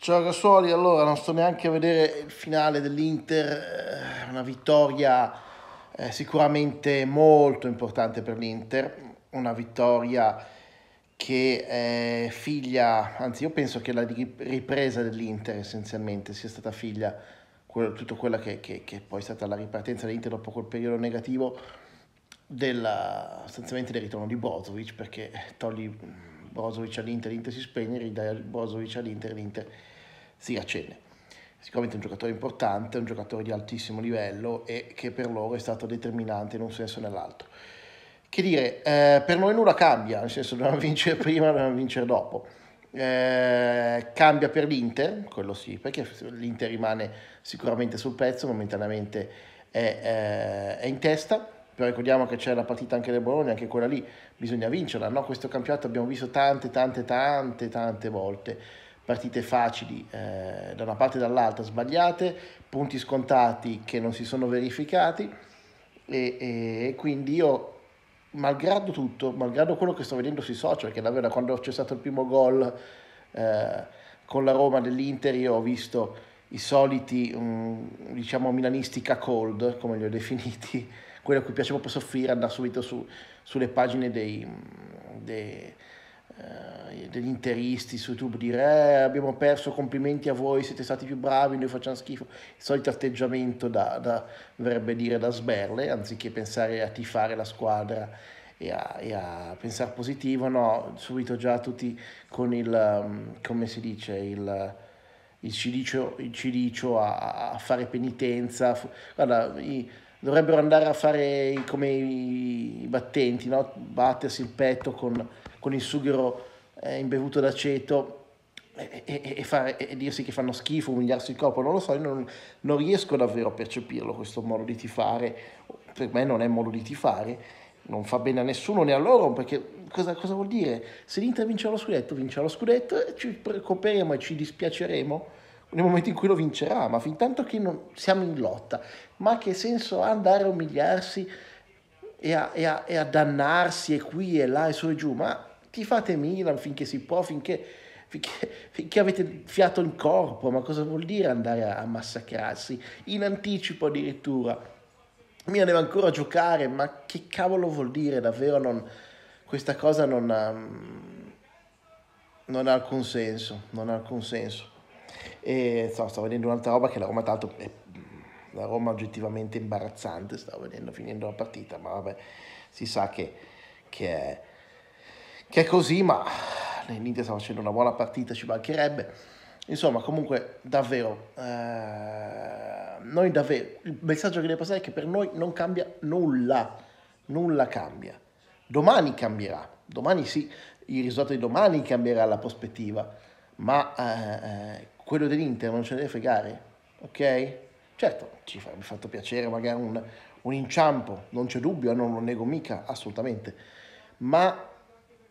Ciao Rassoli, allora non sto neanche a vedere il finale dell'Inter, eh, una vittoria eh, sicuramente molto importante per l'Inter, una vittoria che è figlia, anzi io penso che la ripresa dell'Inter essenzialmente sia stata figlia, di tutta quella che, che, che, poi è stata la ripartenza dell'Inter dopo quel periodo negativo, della, sostanzialmente del ritorno di Bozovic perché togli Brozovic all'Inter, l'Inter si spegne, ridai Brozovic all'Inter, l'Inter si accende. Sicuramente è un giocatore importante, un giocatore di altissimo livello e che per loro è stato determinante in un senso o nell'altro. Che dire, eh, per noi nulla cambia, nel senso dobbiamo vincere prima, dobbiamo vincere dopo. Eh, cambia per l'Inter, quello sì, perché l'Inter rimane sicuramente sul pezzo, momentaneamente è, eh, è in testa però ricordiamo che c'è la partita anche del Bologna, anche quella lì bisogna vincerla, no? questo campionato abbiamo visto tante, tante, tante, tante volte partite facili eh, da una parte e dall'altra, sbagliate, punti scontati che non si sono verificati e, e, e quindi io malgrado tutto, malgrado quello che sto vedendo sui social, che davvero quando c'è stato il primo gol eh, con la Roma dell'Inter io ho visto i soliti, um, diciamo, milanisti cold, come li ho definiti, quello a cui piace proprio soffrire, andare subito su, sulle pagine dei, dei, eh, degli interisti su YouTube, dire eh, abbiamo perso, complimenti a voi, siete stati più bravi, noi facciamo schifo, il solito atteggiamento da, da verrebbe dire da sberle, anziché pensare a tifare la squadra e a, e a, pensare positivo, no, subito già tutti con il, mm, come si dice, il, il cilicio, il cilicio a, a fare penitenza. Guarda, i, dovrebbero andare a fare come i, i battenti, no? battersi il petto con, con il sughero eh, imbevuto d'aceto e, e, e, fare, e, dirsi che fanno schifo, umiliarsi il corpo, non lo so, io non, non, riesco davvero a percepirlo questo modo di tifare, per me non è modo di tifare, non fa bene a nessuno né a loro, perché cosa, cosa vuol dire? Se l'Inter vince lo scudetto, vince lo scudetto, e eh, ci preoccuperemo e ci dispiaceremo nel momento in cui lo vincerà, ma fin tanto che non siamo in lotta, ma che senso ha andare a umiliarsi e a, e, a, e a, dannarsi e qui e là e su e giù, ma ti fate Milan finché si può, finché, finché, finché avete fiato in corpo, ma cosa vuol dire andare a, a massacrarsi in anticipo addirittura? Mia deve ancora giocare, ma che cavolo vuol dire davvero non, questa cosa non ha, mm, non ha alcun senso, non ha alcun senso. E insomma, sto vedendo un'altra roba che la Roma, tanto è la Roma oggettivamente imbarazzante. Stavo vedendo finendo la partita, ma vabbè, si sa che, che, è, che è così. Ma l'Inter sta facendo una buona partita, ci mancherebbe. Insomma, comunque, davvero, eh, noi davvero, il messaggio che devo passare è che per noi non cambia nulla, nulla cambia. Domani cambierà, domani sì, il risultato di domani cambierà la prospettiva, ma eh, eh quello dell'Inter non ce ne deve fregare, ok? Certo, ci fa, fatto piacere magari un, un inciampo, non c'è dubbio, non lo nego mica, assolutamente, ma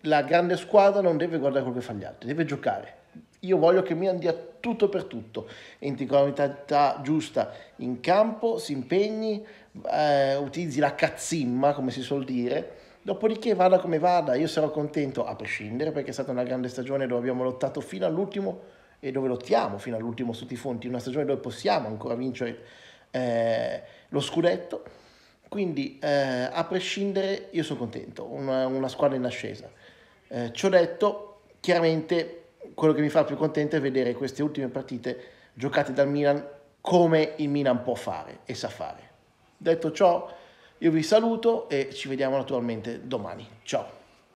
la grande squadra non deve guardare quello che fa gli altri, deve giocare. Io voglio che Milan dia tutto per tutto, entri con la mentalità giusta in campo, si impegni, eh, utilizzi la cazzimma, come si suol dire, dopodiché vada come vada, io sarò contento, a prescindere, perché è stata una grande stagione dove abbiamo lottato fino all'ultimo e dove lottiamo fino all'ultimo su Tifonti, una stagione dove possiamo ancora vincere eh, lo scudetto. Quindi eh, a prescindere io sono contento, una, una squadra in ascesa. Eh, ciò detto, chiaramente quello che mi fa più contento è vedere queste ultime partite giocate dal Milan come il Milan può fare e sa fare. Detto ciò, io vi saluto e ci vediamo naturalmente domani. Ciao!